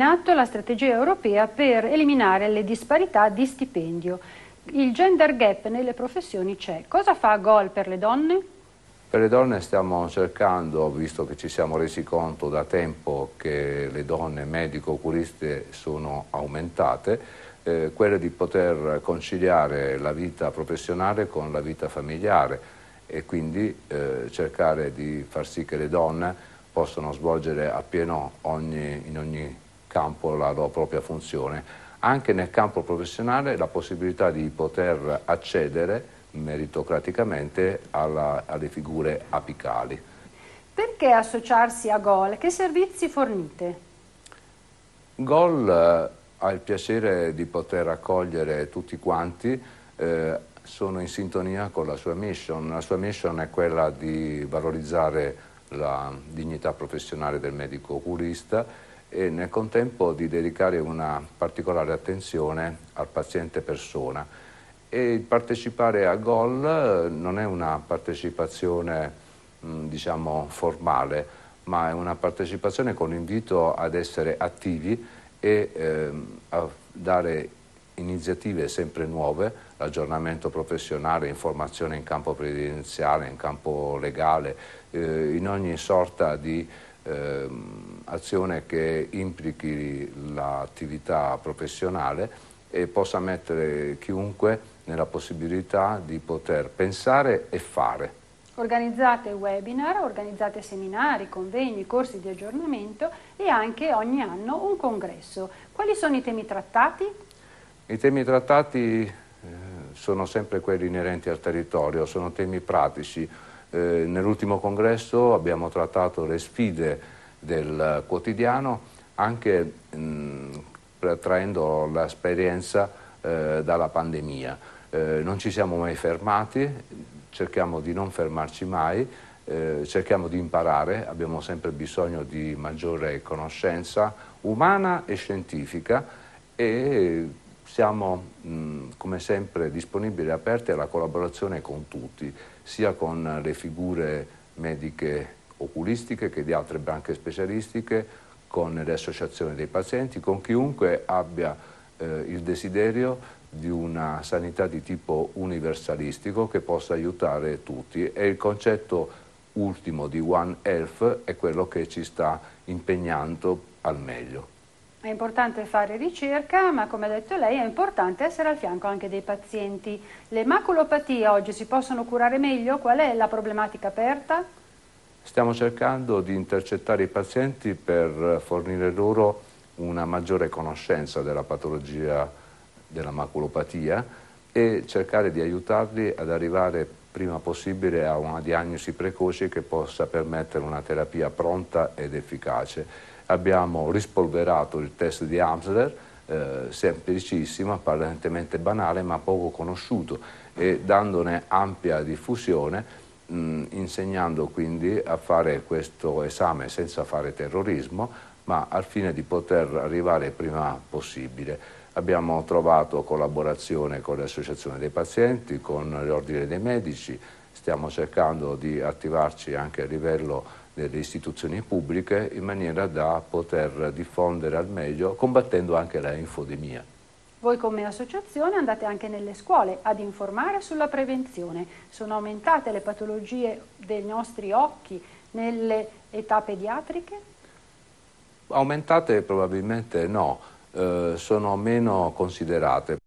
in atto la strategia europea per eliminare le disparità di stipendio. Il gender gap nelle professioni c'è. Cosa fa Gol per le donne? Per le donne stiamo cercando, visto che ci siamo resi conto da tempo che le donne medico-curiste sono aumentate, eh, quella di poter conciliare la vita professionale con la vita familiare e quindi eh, cercare di far sì che le donne possano svolgere appieno ogni, in ogni campo la propria funzione. Anche nel campo professionale la possibilità di poter accedere meritocraticamente alla, alle figure apicali. Perché associarsi a Gol? Che servizi fornite? Gol eh, ha il piacere di poter accogliere tutti quanti, eh, sono in sintonia con la sua mission. La sua mission è quella di valorizzare la dignità professionale del medico curista e nel contempo di dedicare una particolare attenzione al paziente persona. E partecipare a GOL eh, non è una partecipazione mm, diciamo, formale, ma è una partecipazione con invito ad essere attivi e eh, a dare iniziative sempre nuove, l'aggiornamento professionale, informazione in campo previdenziale, in campo legale, eh, in ogni sorta di eh, azione che implichi l'attività professionale e possa mettere chiunque nella possibilità di poter pensare e fare. Organizzate webinar, organizzate seminari, convegni, corsi di aggiornamento e anche ogni anno un congresso. Quali sono i temi trattati? I temi trattati eh, sono sempre quelli inerenti al territorio, sono temi pratici, eh, nell'ultimo congresso abbiamo trattato le sfide del quotidiano anche mh, traendo l'esperienza eh, dalla pandemia. Eh, non ci siamo mai fermati, cerchiamo di non fermarci mai, eh, cerchiamo di imparare, abbiamo sempre bisogno di maggiore conoscenza umana e scientifica e siamo mh, mm, come sempre disponibili e aperti alla collaborazione con tutti, sia con le figure mediche oculistiche che di altre branche specialistiche, con le associazioni dei pazienti, con chiunque abbia eh, il desiderio di una sanità di tipo universalistico che possa aiutare tutti e il concetto ultimo di One Health è quello che ci sta impegnando al meglio. È importante fare ricerca, ma come ha detto lei è importante essere al fianco anche dei pazienti. Le maculopatie oggi si possono curare meglio? Qual è la problematica aperta? Stiamo cercando di intercettare i pazienti per fornire loro una maggiore conoscenza della patologia della maculopatia e cercare di aiutarli ad arrivare prima possibile a una diagnosi precoce che possa permettere una terapia pronta ed efficace abbiamo rispolverato il test di Amsler, eh, semplicissimo, apparentemente banale ma poco conosciuto e dandone ampia diffusione mh, insegnando quindi a fare questo esame senza fare terrorismo ma al fine di poter arrivare prima possibile. Abbiamo trovato collaborazione con l'Associazione dei Pazienti, con l'Ordine dei Medici, stiamo cercando di attivarci anche a livello delle istituzioni pubbliche in maniera da poter diffondere al meglio, combattendo anche la infodemia. Voi come associazione andate anche nelle scuole ad informare sulla prevenzione. Sono aumentate le patologie dei nostri occhi nelle età pediatriche? Aumentate probabilmente no, eh, sono meno considerate